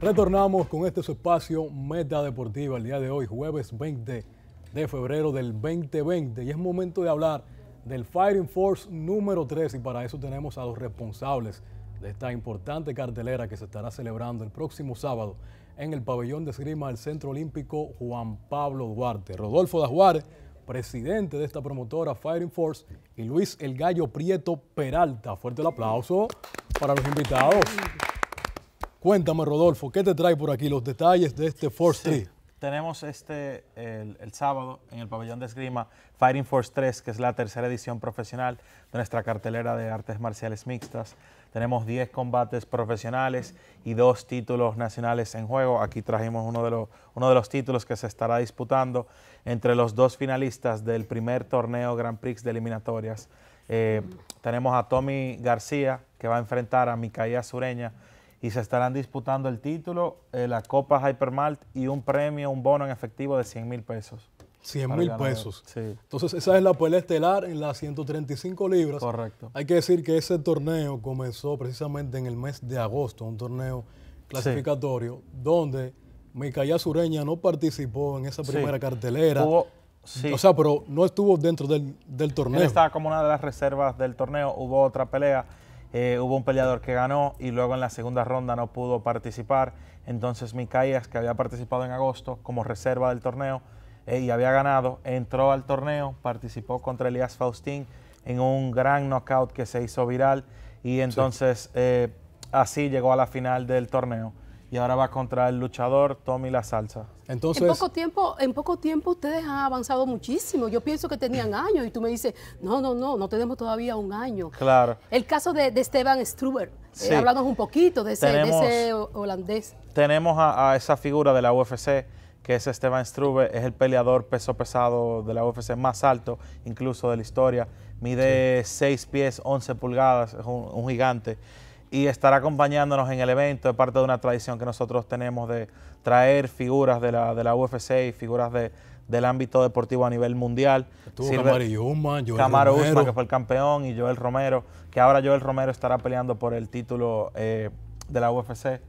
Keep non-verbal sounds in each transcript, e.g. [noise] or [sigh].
Retornamos con este espacio Meta Deportiva el día de hoy, jueves 20 de febrero del 2020. Y es momento de hablar del Fighting Force número 3 y para eso tenemos a los responsables de esta importante cartelera que se estará celebrando el próximo sábado en el pabellón de esgrima del Centro Olímpico Juan Pablo Duarte. Rodolfo Dajuárez, presidente de esta promotora Fighting Force, y Luis El Gallo Prieto Peralta. Fuerte el aplauso para los invitados. Cuéntame, Rodolfo, ¿qué te trae por aquí los detalles de este Force 3? Tenemos este el, sábado en el pabellón de esgrima Fighting Force 3, que es la tercera edición profesional de nuestra cartelera de artes marciales mixtas. Tenemos 10 combates profesionales y dos títulos nacionales en juego. Aquí trajimos uno de, los, uno de los títulos que se estará disputando entre los dos finalistas del primer torneo Grand Prix de eliminatorias. Eh, tenemos a Tommy García, que va a enfrentar a Micaía Sureña, y se estarán disputando el título, eh, la Copa Hypermalt y un premio, un bono en efectivo de 100 mil pesos. 100 mil pesos. Sí. Entonces, esa es la pelea estelar en las 135 libras. Correcto. Hay que decir que ese torneo comenzó precisamente en el mes de agosto, un torneo clasificatorio, donde Micaela Sureña no participó en esa primera cartelera. o sea, pero no estuvo dentro del, del torneo. estaba como una de las reservas del torneo. Hubo otra pelea eh, hubo un peleador que ganó y luego en la segunda ronda no pudo participar. Entonces Micaías, que había participado en agosto como reserva del torneo eh, y había ganado, entró al torneo, participó contra Elias Faustín en un gran knockout que se hizo viral y entonces eh, así llegó a la final del torneo y ahora va contra el luchador Tommy La Salsa. Entonces, en poco tiempo, en poco tiempo ustedes han avanzado muchísimo. Yo pienso que tenían años y tú me dices, no, no, no, no tenemos todavía un año. Claro. El caso de, Esteban Struber, eh, sí. hablamos un poquito de ese, holandés. Tenemos a, esa figura de la UFC que es Esteban Struber, es el peleador peso pesado de la UFC más alto incluso de la historia. Mide seis 6 pies, 11 pulgadas, es un gigante y estará acompañándonos en el evento. Es parte de una tradición que nosotros tenemos de traer figuras de la, de UFC y figuras del ámbito deportivo a nivel mundial. Estuvo Camaro Usman, Joel Camaro Romero. que fue el campeón, y Joel Romero, que ahora Joel Romero estará peleando por el título eh, de la UFC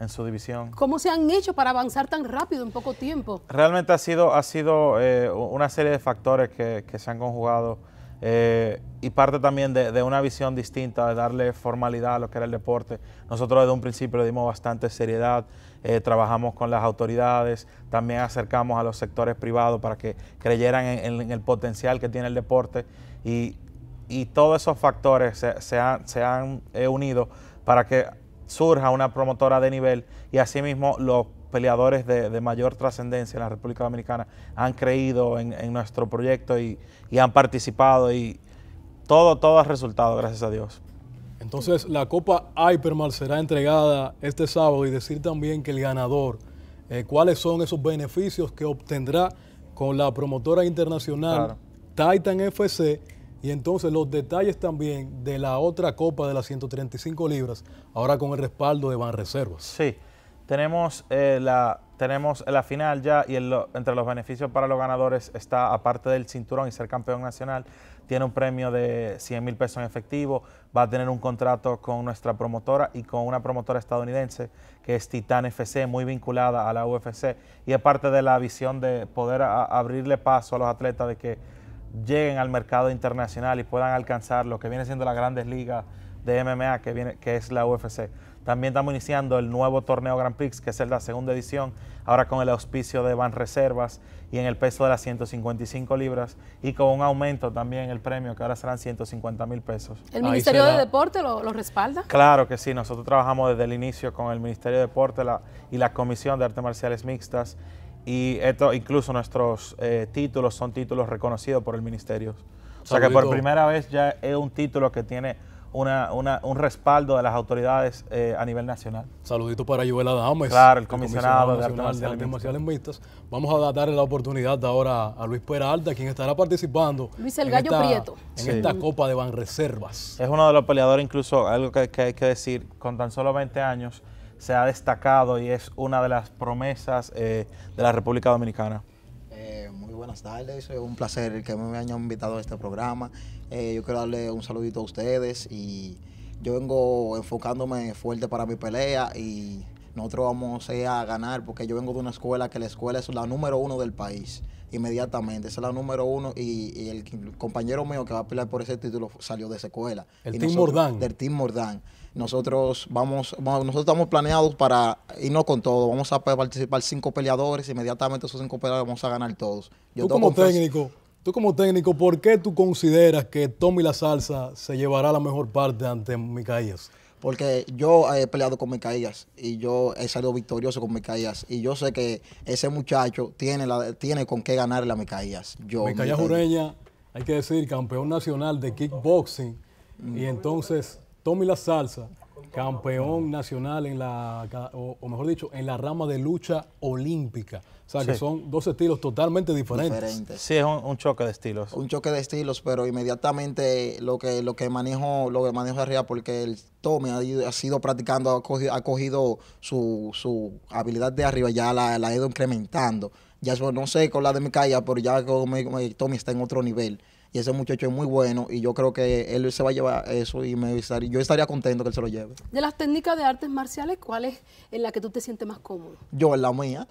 en su división. ¿Cómo se han hecho para avanzar tan rápido en poco tiempo? Realmente ha sido, ha sido eh, una serie de factores que, que se han conjugado eh, y parte también de, una visión distinta, de darle formalidad a lo que era el deporte. Nosotros desde un principio le dimos bastante seriedad, eh, trabajamos con las autoridades, también acercamos a los sectores privados para que creyeran en, el potencial que tiene el deporte y, todos esos factores se, han, eh, unido para que surja una promotora de nivel y asimismo los peleadores de, mayor trascendencia en la República Dominicana han creído en, nuestro proyecto y, han participado y todo, todo ha resultado, gracias a Dios. Entonces, la Copa Hypermal será entregada este sábado y decir también que el ganador, eh, cuáles son esos beneficios que obtendrá con la promotora internacional Titan FC y entonces los detalles también de la otra Copa de las 135 libras, ahora con el respaldo de Banreservas. Sí. Tenemos, eh, la, tenemos la final ya y entre los beneficios para los ganadores está, aparte del cinturón y ser campeón nacional, tiene un premio de 100 mil pesos en efectivo, va a tener un contrato con nuestra promotora y con una promotora estadounidense que es Titan FC, muy vinculada a la UFC, y aparte de la visión de poder abrirle paso a los atletas de que lleguen al mercado internacional y puedan alcanzar lo que viene siendo las grandes ligas de MMA, que, viene, que es la UFC. También estamos iniciando el nuevo torneo Grand Prix, que es la segunda edición, ahora con el auspicio de Van Reservas y en el peso de las 155 libras y con un aumento también en el premio, que ahora serán 150 mil pesos. ¿El Ministerio de Deporte lo, respalda? Claro que sí, nosotros trabajamos desde el inicio con el Ministerio de Deporte y la Comisión de Artes Marciales Mixtas y esto, incluso nuestros eh, títulos son títulos reconocidos por el Ministerio. O sea que por primera vez ya es un título que tiene una, un respaldo de las autoridades eh, a nivel nacional. Saludito para Joel Adames, Claro, el, comisionado, de, Artes, Marciales Mixtas. Vamos a darle la oportunidad ahora a Luis Peralta, quien estará participando el en, esta, Copa de Banreservas. Es uno de los peleadores, incluso algo que, hay que decir, con tan solo 20 años se ha destacado y es una de las promesas eh, de la República Dominicana buenas tardes. Es un placer que me hayan invitado a este programa. Eh, yo quiero darle un saludito a ustedes y yo vengo enfocándome fuerte para mi pelea y nosotros vamos a ganar, porque yo vengo de una escuela que la escuela es la número uno del país, inmediatamente, esa es la número uno, y, el, compañero mío que va a pelear por ese título salió de esa escuela. El Team Mordán. Del Team Mordán. Nosotros vamos, nosotros estamos planeados para irnos con todo, vamos a participar cinco peleadores, inmediatamente esos cinco peleadores vamos a ganar todos. ¿Tú como técnico, Tú como técnico, ¿por qué tú consideras que Tommy La Salsa se llevará la mejor parte ante Micaías? Porque yo he peleado con Micaías y yo he salido victorioso con Micaías. Y yo sé que ese muchacho tiene, tiene con qué ganar la Micaías. Micaías Ureña, hay que decir, campeón nacional de kickboxing. Mm. Y entonces, Tommy La Salsa Campeón nacional en la, o, mejor dicho, en la rama de lucha olímpica. O sea, que son dos estilos totalmente diferentes. Sí, es un, choque de estilos. Un choque de estilos, pero inmediatamente lo que, lo que manejo, lo que manejo arriba, porque el Tommy ha, sido practicando, ha cogido, su, su, habilidad de arriba, ya la, ha ido incrementando. Ya no sé con la de mi calle, pero ya Tommy está en otro nivel. Y ese muchacho es muy bueno y yo creo que él se va a llevar eso y me estaría, yo estaría contento que él se lo lleve. De las técnicas de artes marciales, ¿cuál es en la que tú te sientes más cómodo? Yo, en la mía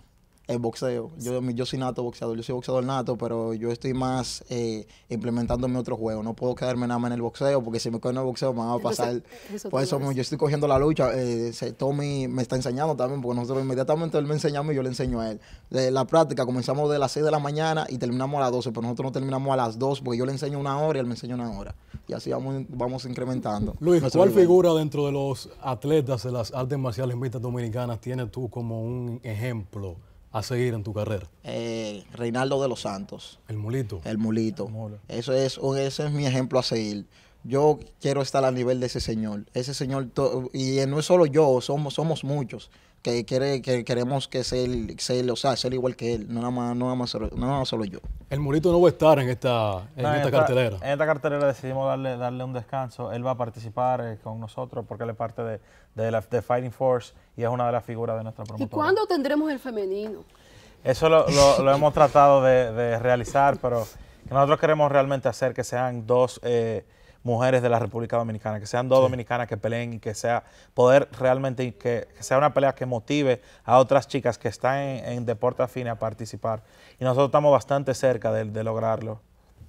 el boxeo. Yo, yo soy nato boxeador, yo soy boxeador nato, pero yo estoy más eh, implementando mi otro juego. No puedo quedarme nada más en el boxeo, porque si me quedo en el boxeo me va a pasar. por eso yo estoy cogiendo la lucha. Eh, Tommy me está enseñando también, porque nosotros inmediatamente él me enseñamos y yo le enseño a él. la práctica comenzamos de las 6 de la mañana y terminamos a las 12, pero nosotros no terminamos a las 2 porque yo le enseño una hora y él me enseña una hora. Y así vamos, vamos incrementando. Luis, ¿cuál figura dentro de los atletas de las artes marciales mixtas dominicanas tienes tú como un ejemplo? a seguir en tu carrera? Eh, Reinaldo de los Santos. El mulito. El mulito. Eso es, ese es mi ejemplo a seguir. Yo quiero estar al nivel de ese señor. Ese señor, y no es solo yo, somos, somos muchos que quiere que queremos que sea o sea, ser igual que él, no nada más, solo, yo. El Murito no va a estar en esta, en cartelera. En esta cartelera decidimos darle, darle un descanso. Él va a participar eh, con nosotros porque él es parte de, de, la, de Fighting Force y es una de las figuras de nuestra promotora. ¿Y cuándo tendremos el femenino? Eso lo, hemos tratado de, realizar, pero nosotros queremos realmente hacer que sean dos eh, mujeres de la República Dominicana, que sean dos dominicanas que peleen y que sea poder realmente que, que, sea una pelea que motive a otras chicas que están en, en deporte afín a participar. Y nosotros estamos bastante cerca de, lograrlo.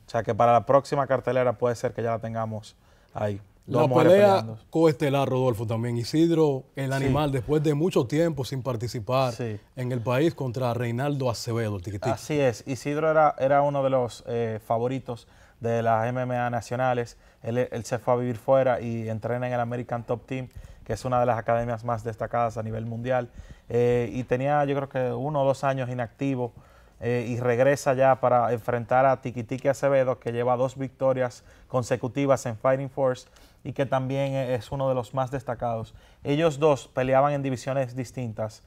O sea que para la próxima cartelera puede ser que ya la tengamos ahí. La pelea coestelar, Rodolfo, también. Isidro, el animal, después de mucho tiempo sin participar en el país contra Reinaldo Acevedo. Así es. Isidro era, era uno de los eh, favoritos de las MMA nacionales él, se fue a vivir fuera y entrena en el American Top Team, que es una de las academias más destacadas a nivel mundial. Eh, y tenía yo creo que uno o dos años inactivo eh, y regresa ya para enfrentar a Tiki Tiki Acevedo, que lleva dos victorias consecutivas en Fighting Force y que también e, es uno de los más destacados. Ellos dos peleaban en divisiones distintas.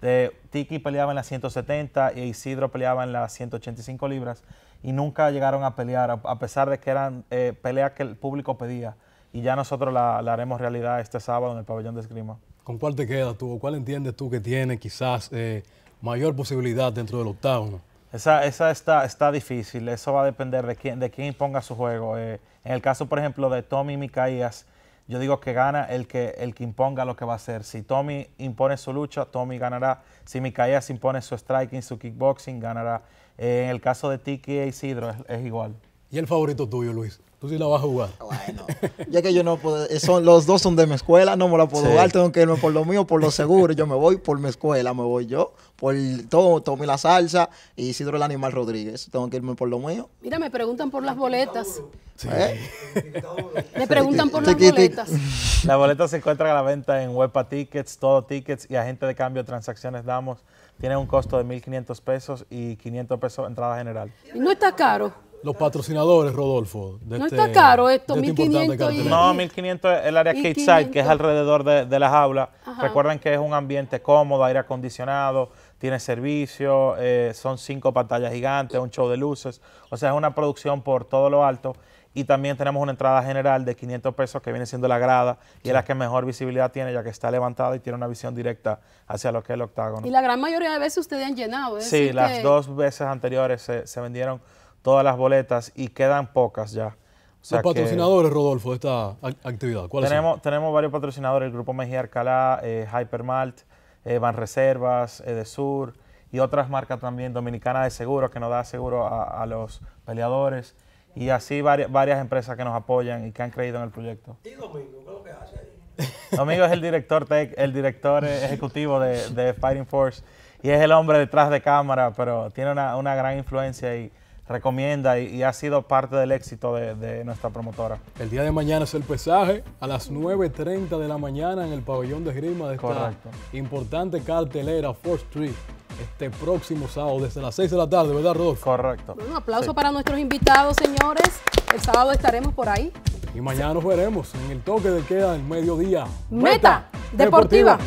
Eh, Tiki peleaba en las 170 y Isidro peleaba en las 185 libras y nunca llegaron a pelear, a, pesar de que eran eh, peleas que el público pedía. Y ya nosotros la, haremos realidad este sábado en el pabellón de esgrima. ¿Con cuál te queda tú? ¿Cuál entiendes tú que tiene quizás eh, mayor posibilidad dentro del octavo? Esa, esa está, está difícil, eso va a depender de quién, de quién ponga su juego. Eh, en el caso, por ejemplo, de Tommy Micaías, yo digo que gana el que, el que imponga lo que va a hacer. Si Tommy impone su lucha, Tommy ganará. Si Micaías impone su striking, su kickboxing, ganará. Eh, en el caso de Tiki e Isidro es igual. ¿Y el favorito tuyo, Luis? Tú sí la vas a jugar. Bueno, ya que yo no puedo, eh, los dos son de mi escuela, no me la puedo jugar, tengo que irme por lo mío, por lo seguro. Yo me voy por mi escuela, me voy yo, por todo, tomé La Salsa y Isidro el Animal Rodríguez. Tengo que irme por lo mío. Mira, me preguntan por las boletas. Sí. ¿Eh? Me preguntan por las boletas. Las boletas se encuentran a la venta en Huepa Tickets, Todo Tickets y Agente de Cambio de Transacciones Damos. Tiene un costo de 1.500 pesos y 500 pesos entrada general. ¿Y no está caro? Los patrocinadores, Rodolfo. no este está caro esto, 1.500 este No, 1.500 el área Kiteside, que es alrededor de, de la jaula. Recuerden que es un ambiente cómodo, aire acondicionado, tiene servicio, eh, son cinco pantallas gigantes, un show de luces. O sea, es una producción por todo lo alto. Y también tenemos una entrada general de 500 pesos que viene siendo la grada y es la que mejor visibilidad tiene ya que está levantada y tiene una visión directa hacia lo que es el octágono. Y la gran mayoría de veces ustedes han llenado. ¿eh? sí, las dos veces anteriores se vendieron todas las boletas y quedan pocas ya. O patrocinadores, Rodolfo, de esta actividad, tenemos, Tenemos varios patrocinadores, el Grupo Mejía Arcalá, eh, Hypermalt, eh, Banreservas, Edesur eh, y otras marcas también Dominicana de Seguro, que nos da seguro a, los peleadores y así varias, varias empresas que nos apoyan y que han creído en el proyecto. ¿Y Domingo? ¿Qué es lo que hace ahí? [laughs] Domingo es el director, el director ejecutivo de, de, Fighting Force y es el hombre detrás de cámara, pero tiene una, una gran influencia y recomienda y, ha sido parte del éxito de, nuestra promotora. El día de mañana es el pesaje a las 9.30 de la mañana en el pabellón de Grima de esta importante cartelera 4 Street. Este próximo sábado, desde las 6 de la tarde, ¿verdad, Rodolfo? Correcto. Un aplauso para nuestros invitados, señores. El sábado estaremos por ahí. Y mañana nos veremos en el toque de queda del mediodía. Meta, Deportiva.